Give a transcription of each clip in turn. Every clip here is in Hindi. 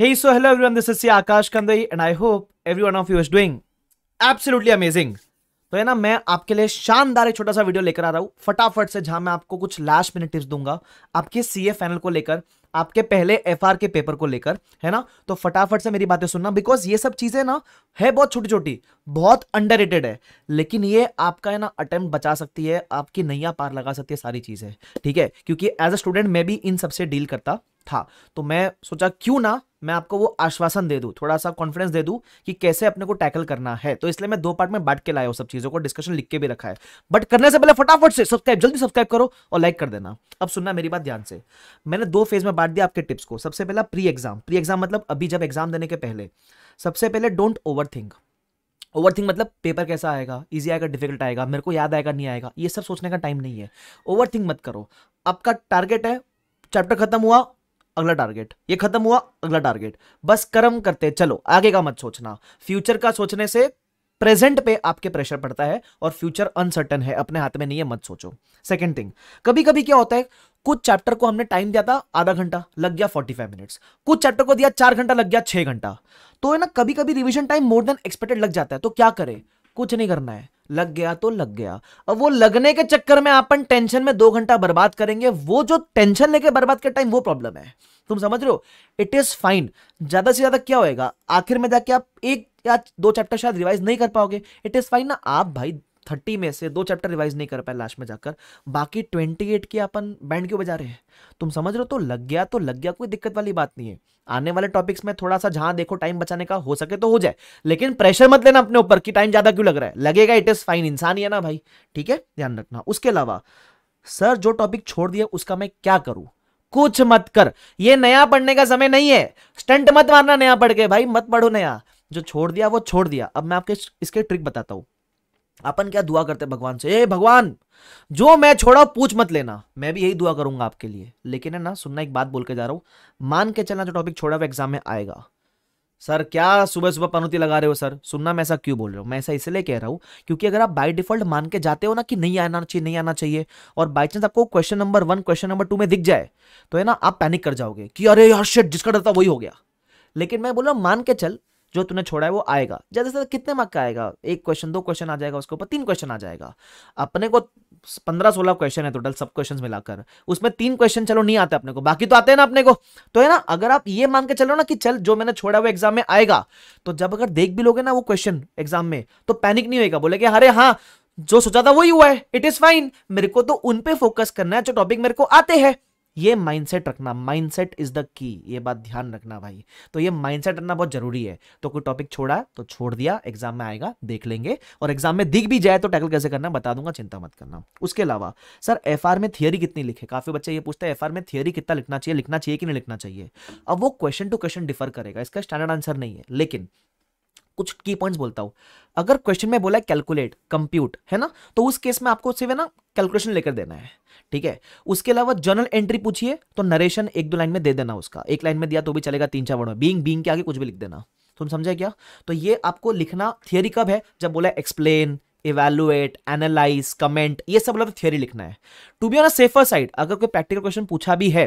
Hey, so hello everyone, this is Akash Kandai and I hope every one of you is doing absolutely amazing. तो है ना मैं आपके लिए शानदार एक छोटा सा वीडियो लेकर आ रहा हूँ फटाफट से जहां मैं आपको कुछ लास्ट मिनट टिप्स दूंगा आपके सीए फाइनल को लेकर आपके पहले एफआर के पेपर को लेकर है ना तो फटाफट से मेरी बातें सुनना बिकॉज ये सब चीजें ना है बहुत छोटी छोटी बहुत अंडर है लेकिन ये आपका है ना अटेम्प्ट बचा सकती है आपकी नैया पार लगा सकती है सारी चीजें ठीक है क्योंकि एज अ स्टूडेंट मैं भी इन सबसे डील करता था तो मैं सोचा क्यों ना मैं आपको वो आश्वासन दे दूं थोड़ा सा कॉन्फिडेंस दे दूं कि कैसे अपने को टैकल करना है तो इसलिए मैं दो पार्ट में बांट के लाया हूं सब चीज़ों को डिस्कशन लिख के भी रखा है बट करने से पहले फटाफट से सब्सक्राइब जल्दी सब्सक्राइब करो और लाइक कर देना अब सुनना मेरी बात ध्यान से मैंने दो फेज में बांट दिया आपके टिप्स को सबसे पहला प्री एग्जाम प्री एग्जाम मतलब अभी जब एग्जाम देने के पहले सबसे पहले don't over think over think मतलब पेपर कैसा आएगा इजी आएगा डिफिकल्ट आएगा मेरे को याद आएगा नहीं आएगा ये सब सोचने का टाइम नहीं है ओवर थिंक मत करो आपका टारगेट है चैप्टर खत्म हुआ अगला टारगेट ये खत्म हुआ अगला टारगेट बस कर्म करते चलो आगे का मत सोचना फ्यूचर का सोचने से प्रेजेंट पे आपके प्रेशर पड़ता है और फ्यूचर अनसर्टन है अपने हाथ में नहीं है मत सोचो सेकंड थिंग कभी कभी क्या होता है कुछ चैप्टर को हमने टाइम दिया था आधा घंटा लग गया 45 मिनट्स कुछ चैप्टर को दिया चार घंटा लग गया छह घंटा तो है ना कभी कभी revision time more than expected लग जाता है तो क्या करे कुछ नहीं करना है लग गया तो लग गया अब वो लगने के चक्कर में अपन टेंशन में दो घंटा बर्बाद करेंगे वो जो टेंशन लेके बर्बाद कर टाइम वो प्रॉब्लम है तुम समझ रहे हो इट इज फाइन ज्यादा से ज्यादा क्या होएगा आखिर में जाके आप एक या दो चैप्टर शायद रिवाइज नहीं कर पाओगे इट इज फाइन ना आप भाई थर्टी में से दो चैप्टर रिवाइज नहीं कर पाए लास्ट में जाकर बाकी ट्वेंटी एट की अपन बैंड क्यों बजा रहे हैं तुम समझ रहे हो तो लग गया तो लग गया कोई दिक्कत वाली बात नहीं है आने वाले टॉपिक्स में थोड़ा सा जहां देखो टाइम बचाने का हो सके तो हो जाए लेकिन प्रेशर मत लेना अपने ऊपर कि टाइम ज्यादा क्यों लग रहा है लगेगा इट इज फाइन इंसान ही है ना भाई ठीक है ध्यान रखना उसके अलावा सर जो टॉपिक छोड़ दिया उसका मैं क्या करूं कुछ मत कर ये नया पढ़ने का समय नहीं है स्टंट मत मारना नया पढ़ के भाई मत पढ़ो नया जो छोड़ दिया वो छोड़ दिया अब मैं आपके इसके ट्रिक बताता हूँ अपन क्या दुआ करते भगवान से ए भगवान जो मैं छोड़ा पूछ मत लेना मैं भी यही दुआ करूंगा आपके लिए लेकिन है ना सुनना एक बात बोल के जा रहा हूं मान के चलना जो टॉपिक छोड़ा हुआ एग्जाम में आएगा सर क्या सुबह सुबह पनौती लगा रहे हो सर सुनना मैं ऐसा क्यों बोल रहा हूँ मैं ऐसा इसलिए कह रहा हूँ क्योंकि अगर आप बाय डिफॉल्ट मान के जाते हो ना कि नहीं आना चाहिए नहीं आना चाहिए और बाय चांस आपको question number one question number two में दिख जाए तो है ना आप पैनिक कर जाओगे कि अरे यार शेट जिसका डरता वही हो गया लेकिन मैं बोल रहा हूँ मान के चल जो तूने छोड़ा है वो आएगा ज़्यादा से ज़्यादा कितने मार्क का आएगा एक क्वेश्चन दो क्वेश्चन आ जाएगा उसके ऊपर तीन क्वेश्चन आ जाएगा अपने को पंद्रह सोलह क्वेश्चन है टोटल सब क्वेश्चन मिलाकर उसमें तीन क्वेश्चन चलो नहीं आते अपने को बाकी तो आते हैं ना अपने को तो है ना अगर आप ये मान के चलो ना कि चल जो मैंने छोड़ा वो एग्जाम में आएगा तो जब अगर देख भी लोगे ना वो क्वेश्चन एग्जाम में तो पैनिक नहीं होगा बोले कि अरे हाँ जो सोचा था वही हुआ है इट इज फाइन मेरे को तो उनपे फोकस करना है जो टॉपिक मेरे को आते हैं ये माइंडसेट रखना माइंडसेट इज द की ये बात ध्यान रखना भाई तो ये माइंडसेट रखना बहुत जरूरी है तो कोई टॉपिक छोड़ा तो छोड़ दिया एग्जाम में आएगा देख लेंगे और एग्जाम में दिख भी जाए तो टैकल कैसे करना बता दूंगा चिंता मत करना उसके अलावा सर एफ में थियरी कितनी लिखे काफी बच्चे ये पूछते हैं एफ में थियरी कितना लिखना चाहिए लिखना चाहिए कि नहीं लिखना चाहिए अब वो क्वेश्चन टू क्वेश्चन डिफर करेगा इसका स्टैंडर्ड आंसर नहीं है लेकिन कुछ की पॉइंट्स बोलता हूँ अगर क्वेश्चन में बोला कैलकुलेट कंप्यूट है ना तो उस केस में आपको सिर्फ है ना कैलकुलेशन लेकर देना है ठीक है उसके अलावा जर्नल एंट्री पूछिए तो नरेशन एक दो लाइन में दे देना उसका एक लाइन में दिया तो भी चलेगा तीन चार वर्ड में बींग बींग के आगे कुछ भी लिख देना तुम समझे क्या तो ये आपको लिखना थियरी कब है जब बोला एक्सप्लेन इवेलुएट एनालाइज कमेंट ये सब मतलब तो थियोरी लिखना है to be on a safer side अगर कोई प्रैक्टिकल क्वेश्चन पूछा भी है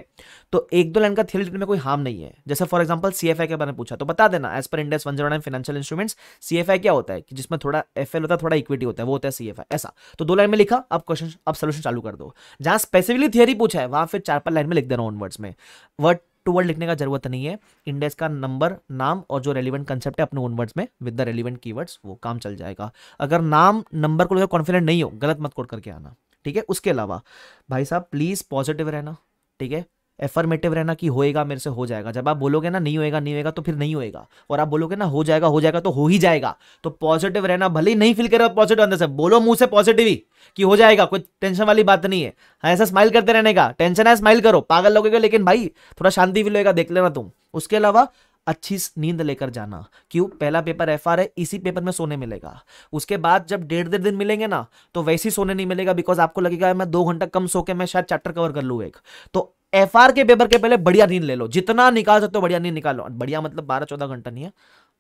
तो एक दो लाइन का थियोरी लिखने में कोई हार्म नहीं है जैसे for example C F I के बारे में पूछा तो बता देना as per Ind AS one zero financial instruments आई क्या होता है कि जिसमें थोड़ा एफ एल होता है थोड़ा इक्विटी होता है वो होता है सीएफआई ऐसा तो दो लाइन में लिखा अब क्वेश्चन अब सोल्यूशन चालू कर दो जहां स्पेसिफिकली थियरी पूछा है वहां फिर चार पांच लाइन में लिख देना ऑन वर्ड्स में वट टू वर्ड लिखने का जरूरत नहीं है इंडेक्स का नंबर नाम और जो रेलिवेंट कंसेप्ट है अपने ओन वर्ड्स में विद द रेलिवेंट कीवर्ड्स वो काम चल जाएगा अगर नाम नंबर को लेकर कॉन्फिडेंट नहीं हो गलत मत कोड करके आना ठीक है उसके अलावा भाई साहब प्लीज़ पॉजिटिव रहना ठीक है एफर्मेटिव रहना कि होएगा मेरे से हो जाएगा जब आप बोलोगे ना नहीं होएगा नहीं होएगा तो फिर नहीं होएगा और आप बोलोगे ना हो जाएगा हो जाएगा तो हो ही जाएगा तो पॉजिटिव रहना भले ही नहीं फील करे पॉजिटिव अंदर से बोलो मुंह से पॉजिटिव ही कि हो जाएगा कोई टेंशन वाली बात नहीं है हाँ ऐसा स्माइल करते रहने का टेंशन है स्माइल करो पागल लोगेगा लेकिन भाई थोड़ा शांति फील होगा देख लेना तुम उसके अलावा अच्छी नींद लेकर जाना क्यों पहला पेपर एफ है इसी पेपर में सोने मिलेगा उसके बाद जब डेढ़ डेढ़ दिन मिलेंगे ना तो वैसे ही सोने नहीं मिलेगा बिकॉज आपको लगेगा मैं दो घंटा कम सो के मैं शायद चैप्टर कवर कर लूँ एक तो एफ के पेपर के पहले बढ़िया नींद ले लो जितना निकाल सकते हो बढ़िया नींद निकालो बढ़िया मतलब बारह चौदह घंटा नहीं है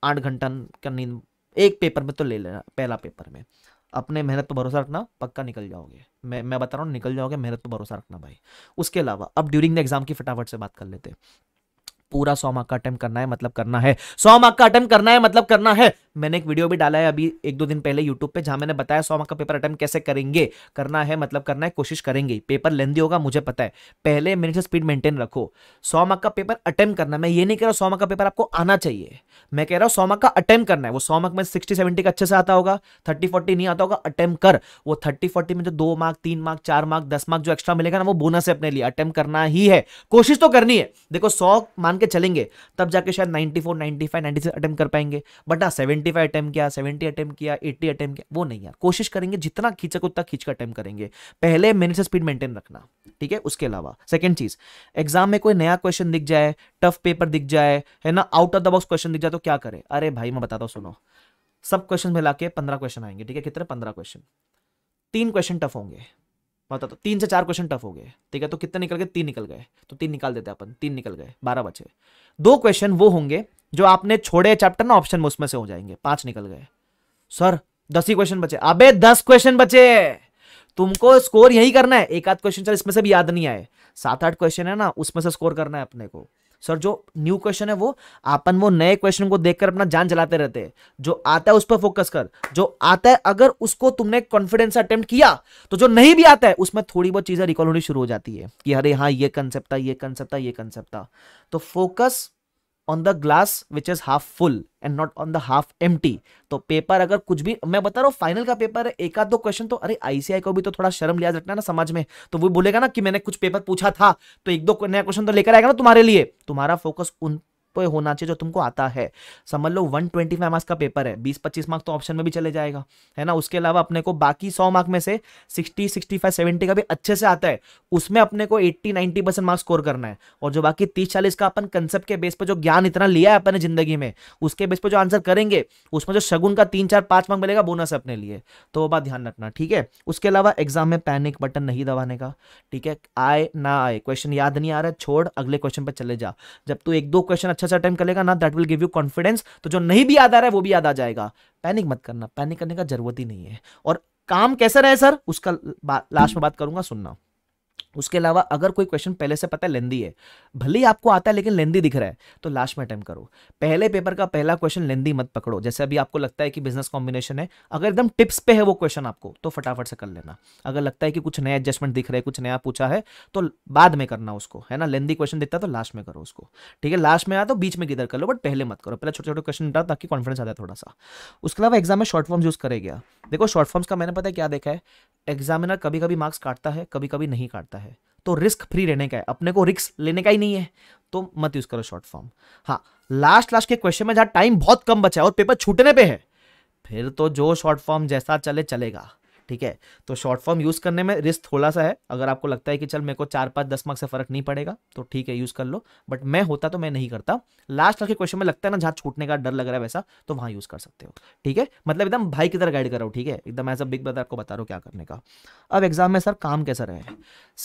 आठ घंटा का नींद एक पेपर में तो ले लेना पहला पेपर में अपने मेहनत पर भरोसा रखना पक्का निकल जाओगे मैं मैं बता रहा हूँ निकल जाओगे मेहनत पर भरोसा रखना भाई उसके अलावा अब ड्यूरिंग द एग्जाम की फटाफट से बात कर लेते हैं पूरा सौ मार्क का अटैम्प करना है मतलब करना है सौ मार्क का अटैम्प करना है मतलब करना है मैंने एक वीडियो भी डाला है अभी एक दो दिन पहले यूट्यूब पे जहां मैंने बताया सौ मार्क का पेपर अटैम्प्ट कैसे करेंगे करना है मतलब करना है कोशिश करेंगे पेपर लेंदी होगा मुझे पता है पहले मेरे से स्पीड मेंटेन रखो सौ मार्क का पेपर अटैम्प्ट करना मैं ये नहीं कह रहा सौ मार्क का पेपर आपको आना चाहिए मैं कह रहा हूँ सौ मार्क का अटैम्प्ट करना है वो सौ मार्क में सिक्सटी सेवेंटी का अच्छे से आता होगा थर्टी फोर्टी नहीं आता होगा अटैम्प्ट कर वो थर्टी फोर्टी में जो दो मार्क तीन मार्क चार मार्क दस मार्क जो एक्स्ट्रा मिलेगा ना वो बोनस है अपने लिए अटैम्प्ट करना ही है कोशिश तो करनी है देखो सौ मान के चलेंगे तब जाके शायद ninety four ninety five ninety six attempt कर पाएंगे बट हाँ सेवेंटी सेवेंटी फाइव अटैम्प किया सेवेंटी अटैम्प किया एट्टी अटैम्प किया वो नहीं यार कोशिश करेंगे जितना खींचक उतना खींच का अटैम्प करेंगे पहले मिनट से स्पीड मेंटेन रखना ठीक है उसके अलावा सेकेंड चीज एग्जाम में कोई नया क्वेश्चन दिख जाए टफ पेपर दिख जाए है ना out of the box question दिख जाए तो क्या करे अरे भाई मैं बताता हूँ सुनो सब क्वेश्चन मिला के पंद्रह क्वेश्चन आएंगे ठीक है कितने पंद्रह क्वेश्चन तीन क्वेश्चन टफ होंगे बता बताता तीन से चार क्वेश्चन टफ हो गए ठीक है तो कितने निकल गए तीन निकल गए तो तीन निकाल देते अपन तीन निकल गए बारह बचे दो क्वेश्चन वो होंगे जो आपने छोड़े चैप्टर ना ऑप्शन उसमें से हो जाएंगे पांच निकल गए सर दस ही क्वेश्चन बचे अबे दस क्वेश्चन बचे तुमको स्कोर यही करना है एक आध क्वेश्चन चल इसमें से भी याद नहीं आए सात आठ क्वेश्चन है ना उसमें से स्कोर करना है अपने को सर जो न्यू क्वेश्चन है वो अपन वो नए क्वेश्चन को देखकर अपना जान चलाते रहते हैं जो आता है उस पर फोकस कर जो आता है अगर उसको तुमने कॉन्फिडेंस अटेम्प्ट किया तो जो नहीं भी आता है उसमें थोड़ी बहुत चीजें रिकॉल होनी शुरू हो जाती है कि अरे हाँ ये कंसेप्ट था ये कंसेप्ट था ये कंसेप्ट था तो focus on the glass which is half full and not on the half एम तो पेपर अगर कुछ भी मैं बता रहा हूँ फाइनल का पेपर है एक आध दो क्वेश्चन तो अरे आईसीआई को भी तो थोड़ा शर्म लिया रखना ना समाज में तो वो बोलेगा ना कि मैंने कुछ पेपर पूछा था तो एक दो नया क्वेश्चन तो लेकर आएगा ना तुम्हारे लिए तुम्हारा फोकस उन पे होना चाहिए जो तुमको आता है समझ लो 125 मार्क्स का पेपर है 20-25 मार्क्स तो ऑप्शन में भी चले जाएगा है ना उसके अलावा अपने को बाकी 100 मार्क में से 60 65 70 का भी अच्छे से आता है उसमें अपने को 80 90 परसेंट मार्क्स स्कोर करना है और जो बाकी तीस चालीस का अपन कंसेप्ट के बेस पर जो ज्ञान इतना लिया है अपने जिंदगी में उसके बेस पर जो आंसर करेंगे उसमें जो शगुन का तीन चार पांच मार्क मिलेगा बोनस अपने लिए तो वो बात ध्यान रखना ठीक है उसके अलावा एग्जाम में पैनिक बटन नहीं दबाने का ठीक है आए ना आए क्वेश्चन याद नहीं आ रहा है छोड़ अगले क्वेश्चन पर चले जा जब तू एक दो क्वेश्चन अच्छा अच्छा अटैम्प्ट करेगा ना that will give you confidence तो जो नहीं भी याद आ रहा है वो भी याद आ जाएगा पैनिक मत करना पैनिक करने का जरूरत ही नहीं है और काम कैसे रहे सर उसका लास्ट में बात करूंगा सुनना उसके अलावा अगर कोई क्वेश्चन पहले से पता है लेंदी है भले ही आपको आता है लेकिन लेंदी दिख रहा है तो लास्ट में अटैम्प करो पहले पेपर का पहला क्वेश्चन लेंदी मत पकड़ो जैसे अभी आपको लगता है कि बिजनेस कॉम्बिनेशन है अगर एकदम टिप्स पे है वो क्वेश्चन आपको तो फटाफट से कर लेना अगर लगता है कि कुछ नया एडजस्टमेंट दिख रहा है कुछ नया पूछा है तो बाद में करना उसको है ना लेंदी क्वेश्चन दिखता है तो लास्ट में करो उसको ठीक है लास्ट में आया तो बीच में किधर कर लो बट पहले मत करो पहले छोटे छोटे क्वेश्चन उठाओ ताकि कॉन्फिडेंस आता है थोड़ा सा उसके अलावा एग्जाम में शॉर्ट फॉर्म यूज़ करेगा देखो शॉर्ट फॉर्म्स का मैंने पता है क्या देखा है एग्जामिनर कभी कभी मार्क्स काटता है कभी कभी नहीं काटता है है तो रिस्क फ्री रहने का है अपने को रिस्क लेने का ही नहीं है तो मत यूज करो शॉर्ट फॉर्म हाँ लास्ट लास्ट के क्वेश्चन में जहां टाइम बहुत कम बचा है और पेपर छूटने पे है फिर तो जो शॉर्ट फॉर्म जैसा चले चलेगा ठीक है तो शॉर्ट फॉर्म यूज़ करने में रिस्क थोड़ा सा है अगर आपको लगता है कि चल मेरे को चार पांच दस मार्क से फर्क नहीं पड़ेगा तो ठीक है यूज़ कर लो बट मैं होता तो मैं नहीं करता लास्ट के क्वेश्चन में लगता है ना जहां छूटने का डर लग रहा है वैसा तो वहां यूज़ कर सकते हो ठीक है मतलब एकदम भाई की तरह गाइड करो ठीक है एकदम एज अ बिग ब्रदर आपको बता रहा हूँ क्या करने का अब एग्जाम में सर काम कैसा रहे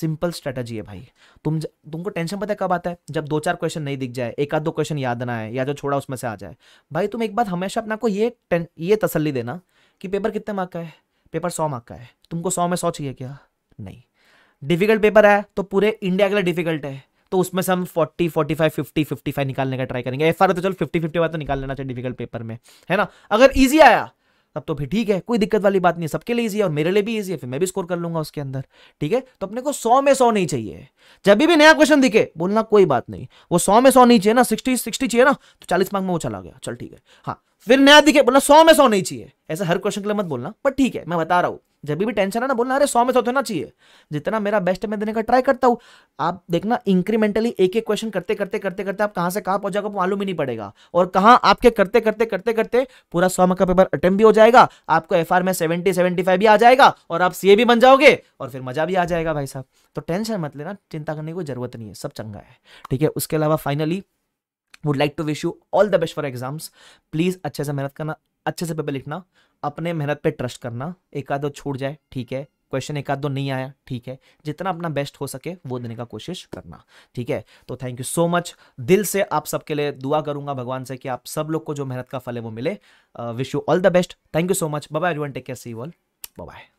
सिंपल स्ट्रेटेजी है भाई तुम तुमको टेंशन पता है कब आता है जब दो चार क्वेश्चन नहीं दिख जाए एक आध दो क्वेश्चन याद ना आए या जो छोड़ा उसमें से आ जाए भाई तुम एक बात हमेशा अपना को ये ये तसली देना कि पेपर कितने मार्क का है पेपर सौ मार्क का है तुमको सौ में सौ चाहिए क्या नहीं डिफिकल्ट पेपर है तो पूरे इंडिया के लिए डिफिकल्ट है तो उसमें से हम forty forty five fifty fifty five निकालने का ट्राई करेंगे एफ आर तो चलो 50, 50 बात तो निकाल लेना चाहिए डिफिकल्ट पेपर में है ना अगर ईजी आया तब तो फिर ठीक है कोई दिक्कत वाली बात नहीं है सबके लिए इजी है और मेरे लिए भी ईजी है फिर मैं भी स्कोर कर लूंगा उसके अंदर ठीक है तो अपने को सौ में सौ नहीं चाहिए जब भी नया क्वेश्चन दिखे बोलना कोई बात नहीं वो सौ में सौ नहीं चाहिए ना सिक्सटी सिक्सटी चाहिए ना तो चालीस मार्क में वो चला गया चल ठीक है हाँ फिर नया दिखे बोलना सौ में सौ नहीं चाहिए ऐसा हर क्वेश्चन के लिए मत बोलना पर ठीक है मैं बता रहा हूँ जब भी टेंशन है ना बोलना अरे सौ में सौ तो ना चाहिए जितना मेरा बेस्ट मैं देने का ट्राई करता हूँ आप देखना इंक्रीमेंटली एक एक क्वेश्चन करते करते करते करते आप कहाँ से कहाँ पहुंच जाओगे मालूम ही नहीं पड़ेगा और कहाँ आपके करते करते करते करते पूरा सौ का पेपर अटेम्प भी हो जाएगा आपको एफ में सेवेंटी सेवेंटी भी आ जाएगा और आप सी भी बन जाओगे और फिर मजा भी आ जाएगा भाई साहब तो टेंशन मत लेना चिंता करने की कोई जरूरत नहीं है सब चंगा है ठीक है उसके अलावा finally would like to wish you all the best for exams please अच्छे से मेहनत करना अच्छे से पेपर लिखना अपने मेहनत पे ट्रस्ट करना एक आध दो छूट जाए ठीक है क्वेश्चन एक आध दो नहीं आया ठीक है जितना अपना बेस्ट हो सके वो देने का कोशिश करना ठीक है तो थैंक यू सो मच दिल से आप सबके लिए दुआ करूंगा भगवान से कि आप सब लोग को जो मेहनत का फल है वो मिले wish you all the best thank you so much bye everyone take care see you all bye